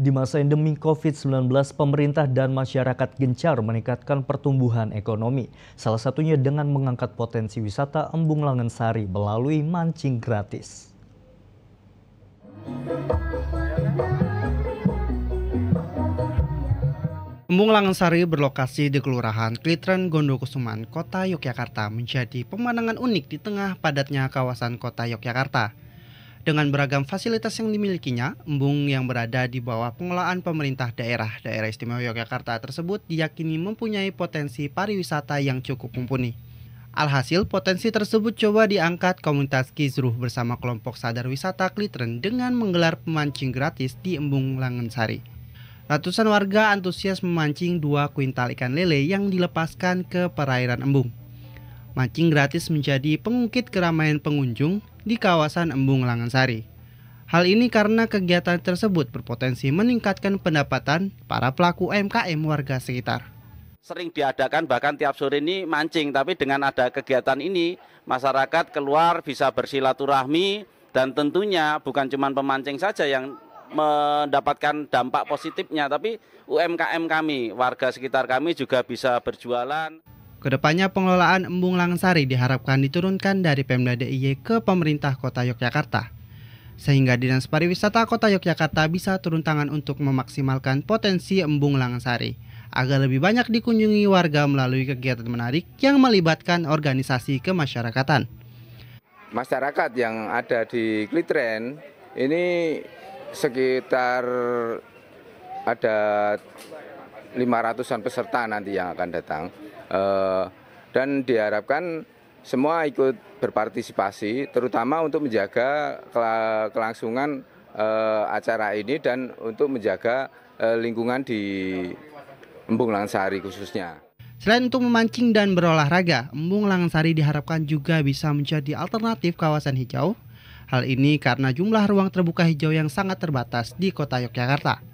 Di masa endemi COVID-19, pemerintah dan masyarakat gencar meningkatkan pertumbuhan ekonomi, salah satunya dengan mengangkat potensi wisata Embung Langensari melalui mancing gratis. Embung Langensari berlokasi di Kelurahan Klitren Gondokusuman, Kota Yogyakarta menjadi pemandangan unik di tengah padatnya kawasan Kota Yogyakarta. Dengan beragam fasilitas yang dimilikinya, embung yang berada di bawah pengelolaan pemerintah daerah daerah istimewa Yogyakarta tersebut diyakini mempunyai potensi pariwisata yang cukup mumpuni. Alhasil, potensi tersebut coba diangkat komunitas Kizruh bersama kelompok sadar wisata Klitren dengan menggelar pemancing gratis di Embung Langensari. Ratusan warga antusias memancing dua kuintal ikan lele yang dilepaskan ke perairan Embung. Mancing gratis menjadi pengungkit keramaian pengunjung di kawasan Embung Langansari. Hal ini karena kegiatan tersebut berpotensi meningkatkan pendapatan para pelaku UMKM warga sekitar. Sering diadakan bahkan tiap sore ini mancing, tapi dengan ada kegiatan ini masyarakat keluar bisa bersilaturahmi dan tentunya bukan cuma pemancing saja yang mendapatkan dampak positifnya, tapi UMKM kami, warga sekitar kami juga bisa berjualan. Kedepannya pengelolaan embung Langsari diharapkan diturunkan dari Pemda DIY ke pemerintah kota Yogyakarta. Sehingga Dinas Pariwisata Kota Yogyakarta bisa turun tangan untuk memaksimalkan potensi embung Langsari agar lebih banyak dikunjungi warga melalui kegiatan menarik yang melibatkan organisasi kemasyarakatan. Masyarakat yang ada di Klitren ini sekitar ada 500-an peserta nanti yang akan datang Eh, dan diharapkan semua ikut berpartisipasi, terutama untuk menjaga kelangsungan eh, acara ini dan untuk menjaga eh, lingkungan di Embung Langsari khususnya. Selain untuk memancing dan berolahraga, Embung Langsari diharapkan juga bisa menjadi alternatif kawasan hijau. Hal ini karena jumlah ruang terbuka hijau yang sangat terbatas di kota Yogyakarta.